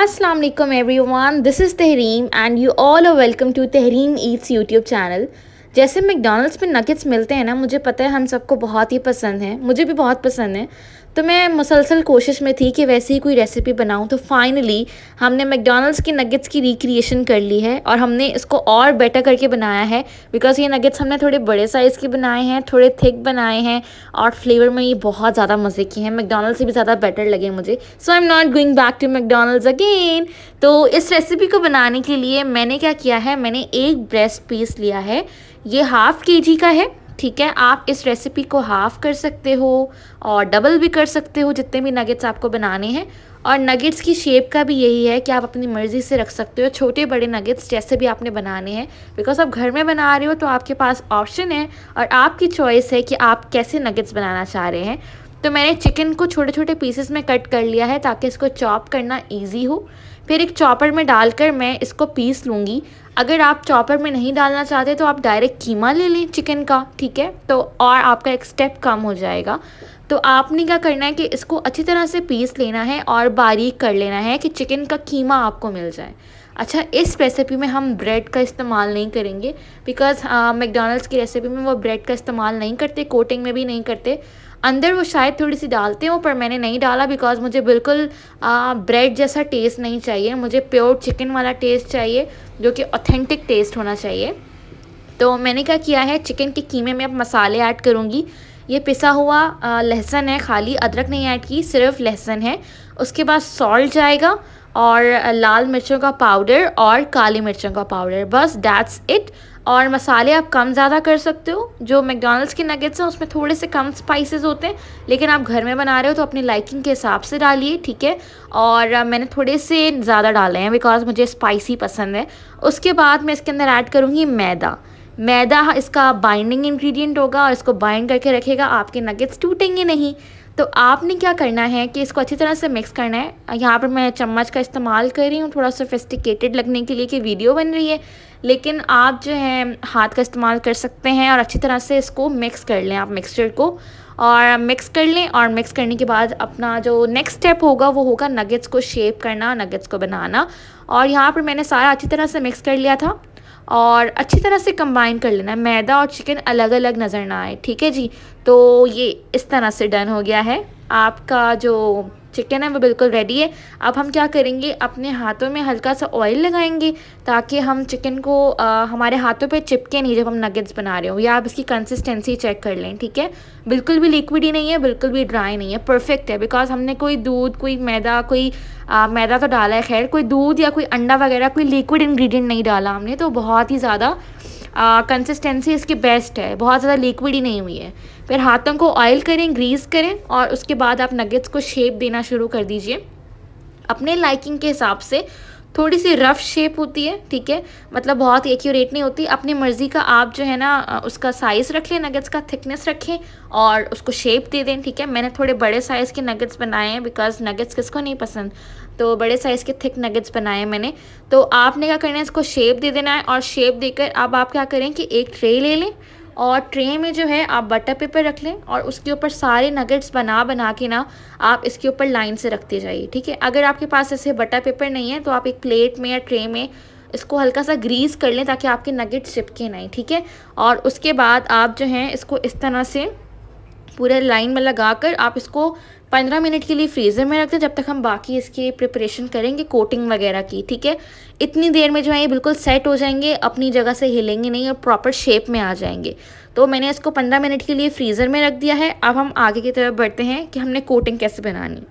असलम वालेकुम everyone this is Tahreem and you all are welcome to Tahreem eats YouTube channel जैसे McDonald's में nuggets मिलते हैं ना मुझे पता है हम सबको बहुत ही पसंद है मुझे भी बहुत पसंद है तो मैं मुसलसल कोशिश में थी कि वैसे ही कोई रेसिपी बनाऊं तो फाइनली हमने मैकडोनल्ड्स की नगेट्स की रिक्रिएशन कर ली है और हमने इसको और बेटर करके बनाया है बिकॉज़ ये नगेट्स हमने थोड़े बड़े साइज़ के बनाए हैं थोड़े थिक बनाए हैं और फ्लेवर में ये बहुत ज़्यादा मज़े के हैं मैकडोनल्ड से भी ज़्यादा बेटर लगे मुझे so I am not going back to McDonald's again तो इस रेसिपी को बनाने के लिए मैंने क्या किया है मैंने एक ब्रेस्ट पीस लिया है ये हाफ़ के जी का है ठीक है आप इस रेसिपी को हाफ़ कर सकते हो और डबल भी कर सकते हो जितने भी नगेट्स आपको बनाने हैं और नगेट्स की शेप का भी यही है कि आप अपनी मर्ज़ी से रख सकते हो छोटे बड़े नगेट्स जैसे भी आपने बनाने हैं बिकॉज आप घर में बना रहे हो तो आपके पास ऑप्शन है और आपकी चॉइस है कि आप कैसे नगेट्स बनाना चाह रहे हैं तो मैंने चिकन को छोटे छोटे पीसेस में कट कर लिया है ताकि इसको चॉप करना ईजी हो फिर एक चॉपर में डालकर मैं इसको पीस लूँगी अगर आप चॉपर में नहीं डालना चाहते तो आप डायरेक्ट कीमा ले लें चिकन का ठीक है तो और आपका एक स्टेप कम हो जाएगा तो आपने क्या करना है कि इसको अच्छी तरह से पीस लेना है और बारीक कर लेना है कि चिकन का कीमा आपको मिल जाए अच्छा इस रेसिपी में हम ब्रेड का इस्तेमाल नहीं करेंगे बिकॉज़ मैकडोनल्ड्स uh, की रेसिपी में वो ब्रेड का इस्तेमाल नहीं करते कोटिंग में भी नहीं करते अंदर वो शायद थोड़ी सी डालते हो पर मैंने नहीं डाला बिकॉज मुझे बिल्कुल ब्रेड uh, जैसा टेस्ट नहीं चाहिए मुझे प्योर चिकन वाला टेस्ट चाहिए जो कि ऑथेंटिक टेस्ट होना चाहिए तो मैंने क्या किया है चिकन के कीमे में अब मसाले ऐड करूँगी ये पिसा हुआ uh, लहसन है खाली अदरक नहीं ऐड की सिर्फ लहसन है उसके बाद सॉल्ट जाएगा और लाल मिर्चों का पाउडर और काली मिर्चों का पाउडर बस डैट्स इट और मसाले आप कम ज़्यादा कर सकते हो जो मैकडोनल्ड्स के नगेट्स हैं उसमें थोड़े से कम स्पाइसेस होते हैं लेकिन आप घर में बना रहे हो तो अपनी लाइकिंग के हिसाब से डालिए ठीक है और मैंने थोड़े से ज़्यादा डाले हैं बिकॉज मुझे स्पाइसी पसंद है उसके बाद मैं इसके अंदर ऐड करूँगी मैदा मैदा इसका बाइंडिंग इन्ग्रीडियंट होगा और इसको बाइंड करके रखेगा आपके नगेट्स टूटेंगे नहीं तो आपने क्या करना है कि इसको अच्छी तरह से मिक्स करना है यहाँ पर मैं चम्मच का इस्तेमाल कर रही हूँ थोड़ा सोफिस्टिकेटेड लगने के लिए कि वीडियो बन रही है लेकिन आप जो है हाथ का इस्तेमाल कर सकते हैं और अच्छी तरह से इसको मिक्स कर लें आप मिक्सचर को और मिक्स कर लें और मिक्स करने के बाद अपना जो नेक्स्ट स्टेप होगा वो होगा नगेट्स को शेप करना नगेट्स को बनाना और यहाँ पर मैंने सारा अच्छी तरह से मिक्स कर लिया था और अच्छी तरह से कंबाइन कर लेना है मैदा और चिकन अलग अलग नज़र ना आए ठीक है जी तो ये इस तरह से डन हो गया है आपका जो चिकन है वो बिल्कुल रेडी है अब हम क्या करेंगे अपने हाथों में हल्का सा ऑयल लगाएंगे ताकि हम चिकन को आ, हमारे हाथों पे चिपके नहीं जब हम नगेट्स बना रहे हो या आप इसकी कंसिस्टेंसी चेक कर लें ठीक है बिल्कुल भी लिक्विड ही नहीं है बिल्कुल भी ड्राई नहीं है परफेक्ट है बिकॉज हमने कोई दूध कोई मैदा कोई आ, मैदा तो डाला है खैर कोई दूध या कोई अंडा वगैरह कोई लिक्विड इन्ग्रीडियंट नहीं डाला हमने तो बहुत ही ज़्यादा कंसिस्टेंसी इसकी बेस्ट है बहुत ज़्यादा लिक्विड ही नहीं हुई है फिर हाथों को ऑयल करें ग्रीस करें और उसके बाद आप नगेट्स को शेप देना शुरू कर दीजिए अपने लाइकिंग के हिसाब से थोड़ी सी रफ़ शेप होती है ठीक है मतलब बहुत एक्यूरेट नहीं होती अपनी मर्ज़ी का आप जो है ना उसका साइज़ रख लें नगेट्स का थिकनेस रखें और उसको शेप दे दें ठीक है मैंने थोड़े बड़े साइज़ के नगेट्स बनाए हैं बिकॉज नगेट्स किसको नहीं पसंद तो बड़े साइज़ के थिक नगेट्स बनाए हैं मैंने तो आपने क्या करना है इसको शेप दे देना है और शेप देकर अब आप क्या करें कि एक ट्रे ले लें और ट्रे में जो है आप बटर पेपर रख लें और उसके ऊपर सारे नगेट्स बना बना के ना आप इसके ऊपर लाइन से रखते जाइए ठीक है अगर आपके पास ऐसे बटर पेपर नहीं है तो आप एक प्लेट में या ट्रे में इसको हल्का सा ग्रीस कर लें ताकि आपके नगेट चिपके नहीं ठीक है और उसके बाद आप जो हैं इसको इस तरह से पूरे लाइन में लगा कर आप इसको पंद्रह मिनट के लिए फ्रीज़र में रख दें जब तक हम बाकी इसकी प्रिपरेशन करेंगे कोटिंग वगैरह की ठीक है इतनी देर में जो है ये बिल्कुल सेट हो जाएंगे अपनी जगह से हिलेंगे नहीं और प्रॉपर शेप में आ जाएंगे तो मैंने इसको पंद्रह मिनट के लिए फ्रीज़र में रख दिया है अब हम आगे की तरफ बढ़ते हैं कि हमने कोटिंग कैसे बनानी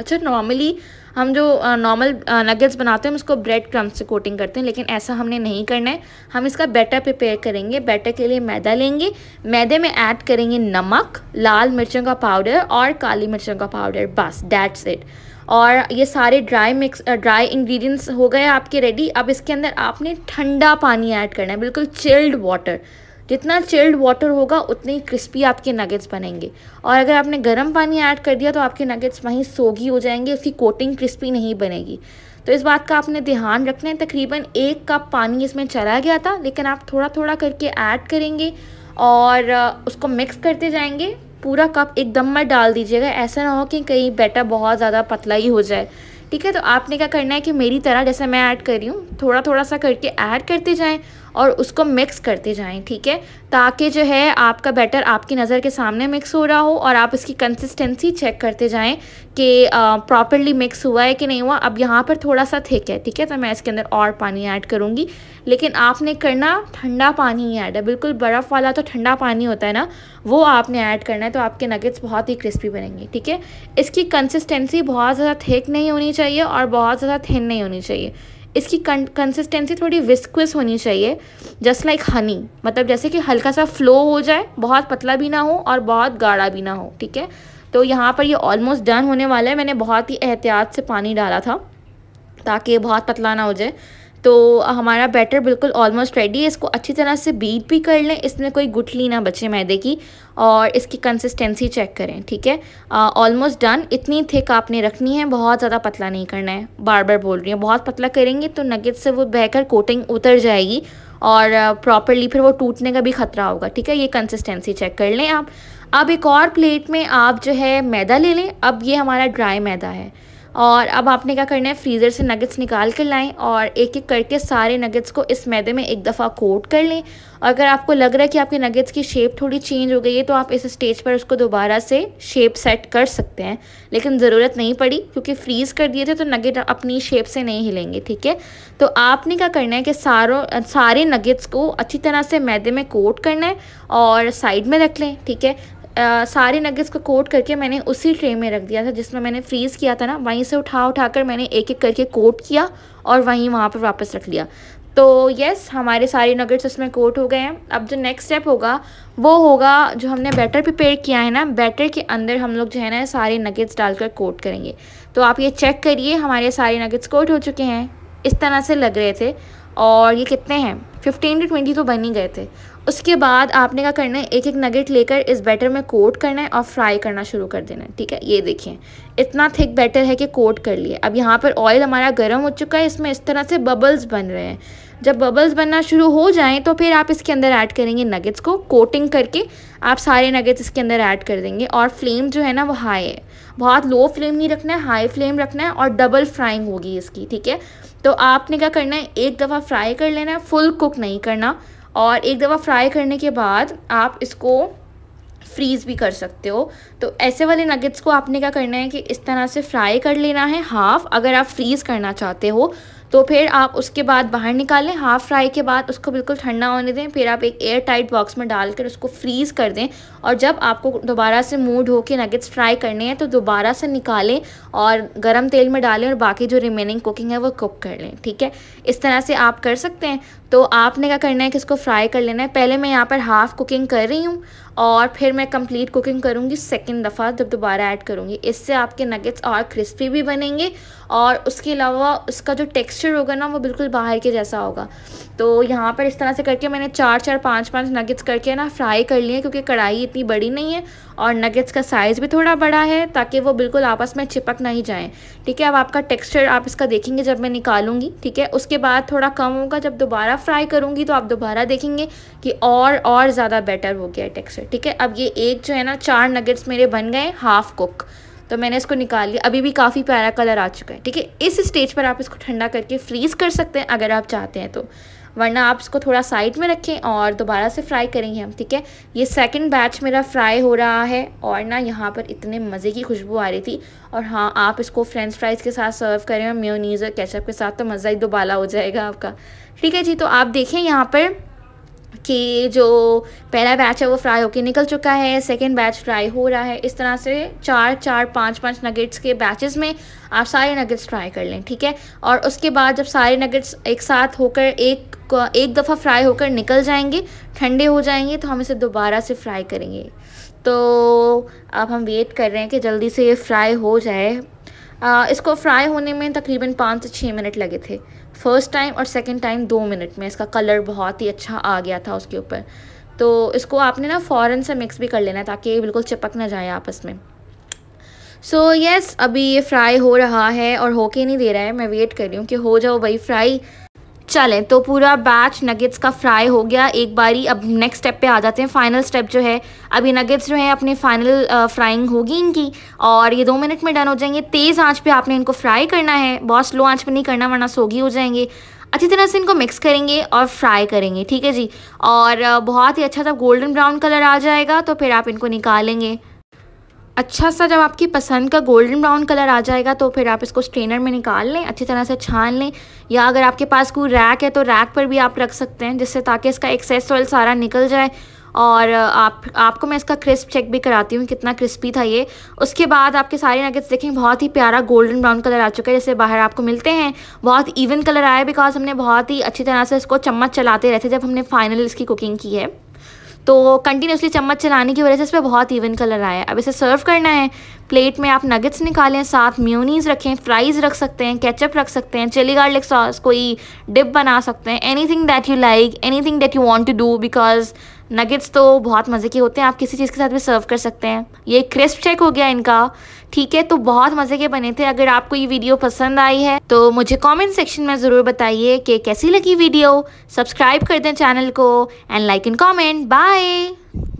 अच्छा नॉर्मली हम जो नॉर्मल नगेट्स बनाते हैं हम उसको ब्रेड क्रम्स से कोटिंग करते हैं लेकिन ऐसा हमने नहीं करना है हम इसका बैटर प्रिपेयर करेंगे बैटर के लिए मैदा लेंगे मैदे में ऐड करेंगे नमक लाल मिर्चों का पाउडर और काली मिर्चों का पाउडर बस डैट्स इट और ये सारे ड्राई मिक्स ड्राई इंग्रेडिएंट्स हो गए आपके रेडी अब इसके अंदर आपने ठंडा पानी ऐड करना है बिल्कुल चिल्ड वाटर जितना चिल्ड वाटर होगा उतने ही क्रिस्पी आपके नगेट्स बनेंगे और अगर आपने गर्म पानी ऐड कर दिया तो आपके नगेट्स वहीं सोगी हो जाएंगे उसकी कोटिंग क्रिस्पी नहीं बनेगी तो इस बात का आपने ध्यान रखना है तकरीबन एक कप पानी इसमें चला गया था लेकिन आप थोड़ा थोड़ा करके ऐड करेंगे और उसको मिक्स करते जाएंगे पूरा कप एकदम मत डाल दीजिएगा ऐसा ना हो कि कहीं बैटर बहुत ज़्यादा पतला ही हो जाए ठीक है तो आपने क्या करना है कि मेरी तरह जैसे मैं ऐड कर रही हूँ थोड़ा थोड़ा सा करके ऐड करते जाएँ और उसको मिक्स करते जाएं ठीक है ताकि जो है आपका बैटर आपकी नज़र के सामने मिक्स हो रहा हो और आप इसकी कंसिस्टेंसी चेक करते जाएं कि प्रॉपरली मिक्स हुआ है कि नहीं हुआ अब यहाँ पर थोड़ा सा थिक है ठीक है तो मैं इसके अंदर और पानी ऐड करूँगी लेकिन आपने करना ठंडा पानी ही ऐड है बिल्कुल बर्फ़ वाला तो ठंडा पानी होता है ना वो आपने ऐड करना है तो आपके नगेट्स बहुत ही क्रिस्पी बनेंगे ठीक है इसकी कंसिस्टेंसी बहुत ज़्यादा थिक नहीं होनी चाहिए और बहुत ज़्यादा थिन नहीं होनी चाहिए इसकी कंसिस्टेंसी थोड़ी विस्क्विस होनी चाहिए जस्ट लाइक हनी मतलब जैसे कि हल्का सा फ्लो हो जाए बहुत पतला भी ना हो और बहुत गाढ़ा भी ना हो ठीक है तो यहाँ पर ये ऑलमोस्ट डन होने वाला है मैंने बहुत ही एहतियात से पानी डाला था ताकि बहुत पतला ना हो जाए तो हमारा बैटर बिल्कुल ऑलमोस्ट रेडी है इसको अच्छी तरह से बीट भी कर लें इसमें कोई गुठली ना बचे मैदे की और इसकी कंसिस्टेंसी चेक करें ठीक है ऑलमोस्ट डन इतनी थिक आपने रखनी है बहुत ज़्यादा पतला नहीं करना है बार बार बोल रही हूँ बहुत पतला करेंगे तो नगेट से वो बहकर कोटिंग उतर जाएगी और प्रॉपरली फिर वो टूटने का भी ख़तरा होगा ठीक है ये कंसिस्टेंसी चेक कर लें आप अब एक और प्लेट में आप जो है मैदा ले लें अब ये हमारा ड्राई मैदा है और अब आपने क्या करना है फ्रीज़र से नगेट्स निकाल कर लाएँ और एक एक करके सारे नगेट्स को इस मैदे में एक दफ़ा कोट कर लें और अगर आपको लग रहा है कि आपके नगेट्स की शेप थोड़ी चेंज हो गई है तो आप इस स्टेज पर उसको दोबारा से शेप सेट कर सकते हैं लेकिन ज़रूरत नहीं पड़ी क्योंकि फ्रीज़ कर दिए थे तो नगेट अपनी शेप से नहीं हिलेंगे ठीक है तो आपने क्या करना है कि सारों सारे नगेट्स को अच्छी तरह से मैदे में कोट करना है और साइड में रख लें ठीक है सारे नगेट्स को कोट करके मैंने उसी ट्रे में रख दिया था जिसमें मैंने फ्रीज़ किया था ना वहीं से उठा उठा कर मैंने एक एक करके कोट किया और वहीं वहाँ पर वापस रख लिया तो यस हमारे सारे नगेट्स उसमें कोट हो गए हैं अब जो नेक्स्ट स्टेप होगा वो होगा जो हमने बैटर प्रिपेयर किया है ना बैटर के अंदर हम लोग जो है ना सारे नगेट्स डालकर कोट करेंगे तो आप ये चेक करिए हमारे सारे नगेट्स कोट हो चुके हैं इस तरह से लग रहे थे और ये कितने हैं फिफ्टीन टू ट्वेंटी तो बन ही गए थे उसके बाद आपने क्या करना है एक एक नगेट लेकर इस बैटर में कोट करना है और फ्राई करना शुरू कर देना है ठीक है ये देखिए इतना थिक बैटर है कि कोट कर लिए अब यहाँ पर ऑयल हमारा गर्म हो चुका है इसमें इस तरह से बबल्स बन रहे हैं जब बबल्स बनना शुरू हो जाएं तो फिर आप इसके अंदर ऐड करेंगे नगेट्स को कोटिंग करके आप सारे नगेट्स इसके अंदर ऐड कर देंगे और फ्लेम जो है ना वो हाई है बहुत लो फ्लेम नहीं रखना है हाई फ्लेम रखना है और डबल फ्राइंग होगी इसकी ठीक है तो आपने क्या करना है एक दफ़ा फ्राई कर लेना है फुल कुक नहीं करना और एक दफ़ा फ्राई करने के बाद आप इसको फ्रीज़ भी कर सकते हो तो ऐसे वाले नगेट्स को आपने क्या करना है कि इस तरह से फ्राई कर लेना है हाफ़ अगर आप फ्रीज़ करना चाहते हो तो फिर आप उसके बाद बाहर निकालें हाफ़ फ्राई के बाद उसको बिल्कुल ठंडा होने दें फिर आप एक एयर टाइट बॉक्स में डालकर उसको फ्रीज़ कर दें और जब आपको दोबारा से मुँह ढो के नगेट्स फ्राई करने हैं तो दोबारा से निकालें और गर्म तेल में डालें और बाकी जो रिमेनिंग कुकिंग है वो कुक कर लें ठीक है इस तरह से आप कर सकते हैं तो आपने क्या करना है कि इसको फ्राई कर लेना है पहले मैं यहाँ पर हाफ़ कुकिंग कर रही हूँ और फिर मैं कंप्लीट कुकिंग करूँगी सेकेंड दफ़ा जब दोबारा ऐड करूँगी इससे आपके नगेट्स और क्रिस्पी भी बनेंगे और उसके अलावा उसका जो टेक्सचर होगा ना वो बिल्कुल बाहर के जैसा होगा तो यहाँ पर इस तरह से करके मैंने चार चार पाँच पाँच नगेट्स करके ना फ्राई कर लिए क्योंकि कढ़ाई इतनी बड़ी नहीं है और नगेट्स का साइज़ भी थोड़ा बड़ा है ताकि वो बिल्कुल आपस में चिपक नहीं जाएँ ठीक है अब आपका टेक्स्चर आप इसका देखेंगे जब मैं निकालूंगी ठीक है उसके बाद थोड़ा कम होगा जब दोबारा फ्राई करूँगी तो आप दोबारा देखेंगे कि और और ज़्यादा बेटर हो गया है टेक्स्चर ठीक है अब ये एक जो है ना चार नगेट्स मेरे बन गए हाफ कुक तो मैंने इसको निकाल लिया अभी भी काफ़ी प्यारा कलर आ चुका है ठीक है इस स्टेज पर आप इसको ठंडा करके फ्रीज़ कर सकते हैं अगर आप चाहते हैं तो वरना आप इसको थोड़ा साइड में रखें और दोबारा से फ्राई करेंगे हम ठीक है ये सेकंड बैच मेरा फ्राई हो रहा है और ना यहाँ पर इतने मज़े की खुशबू आ रही थी और हाँ आप इसको फ्रेंच फ्राइज़ के साथ सर्व करें और म्योनीज़ और कैचअप के साथ तो मज़ा ही दोबाला हो जाएगा आपका ठीक है जी तो आप देखें यहाँ पर कि जो पहला बैच है वो फ्राई होके निकल चुका है सेकेंड बैच फ्राई हो रहा है इस तरह से चार चार पाँच पाँच नगेट्स के बैचेस में आप सारे नगेट्स फ्राई कर लें ठीक है और उसके बाद जब सारे नगेट्स एक साथ होकर एक एक दफ़ा फ्राई होकर निकल जाएंगे ठंडे हो जाएंगे तो हम इसे दोबारा से फ्राई करेंगे तो अब हम वेट कर रहे हैं कि जल्दी से ये फ्राई हो जाए आ, इसको फ्राई होने में तकरीबन पाँच से छः मिनट लगे थे फर्स्ट टाइम और सेकेंड टाइम दो मिनट में इसका कलर बहुत ही अच्छा आ गया था उसके ऊपर तो इसको आपने ना फ़ौरन से मिक्स भी कर लेना ताकि बिल्कुल चिपक ना जाए आपस में सो so, यस yes, अभी ये फ्राई हो रहा है और हो के नहीं दे रहा है मैं वेट कर रही हूँ कि हो जाओ भाई फ्राई चलें तो पूरा बैच नगेट्स का फ्राई हो गया एक बारी अब नेक्स्ट स्टेप पे आ जाते हैं फाइनल स्टेप जो है अभी नगेट्स जो है अपने फाइनल फ्राइंग होगी इनकी और ये दो मिनट में डन हो जाएंगे तेज़ आंच पे आपने इनको फ्राई करना है बहुत स्लो आंच पे नहीं करना वरना सोगी हो जाएंगे अच्छी तरह से इनको मिक्स करेंगे और फ्राई करेंगे ठीक है जी और बहुत ही अच्छा सा गोल्डन ब्राउन कलर आ जाएगा तो फिर आप इनको निकालेंगे अच्छा सा जब आपकी पसंद का गोल्डन ब्राउन कलर आ जाएगा तो फिर आप इसको स्ट्रेनर में निकाल लें अच्छी तरह से छान लें या अगर आपके पास कोई रैक है तो रैक पर भी आप रख सकते हैं जिससे ताकि इसका एक्सेस ऑयल सारा निकल जाए और आप आपको मैं इसका क्रिस्प चेक भी कराती हूँ कितना क्रिस्पी था ये उसके बाद आपके सारे नगेट्स देखें बहुत ही प्यारा गोल्डन ब्राउन कलर आ चुका है जैसे बाहर आपको मिलते हैं बहुत इवन कलर आया बिकॉज हमने बहुत ही अच्छी तरह से इसको चम्मच चलाते रहते जब हमने फाइनल इसकी कुकिंग की है तो कंटिन्यूसली चम्मच चलाने की वजह से इस पर बहुत इवन कलर आया है अब इसे सर्व करना है प्लेट में आप नगेट्स निकालें साथ म्यूनीस रखें फ्राइज़ रख सकते हैं केचप रख सकते हैं चिली गार्लिक सॉस कोई डिप बना सकते हैं anything that you like anything that you want to do because nuggets तो बहुत मज़े के होते हैं आप किसी चीज़ के साथ भी सर्व कर सकते हैं ये क्रिस्प चेक हो गया इनका ठीक है तो बहुत मज़े के बने थे अगर आपको ये वीडियो पसंद आई है तो मुझे कमेंट सेक्शन में ज़रूर बताइए कि कैसी लगी वीडियो सब्सक्राइब कर दें चैनल को and like and comment bye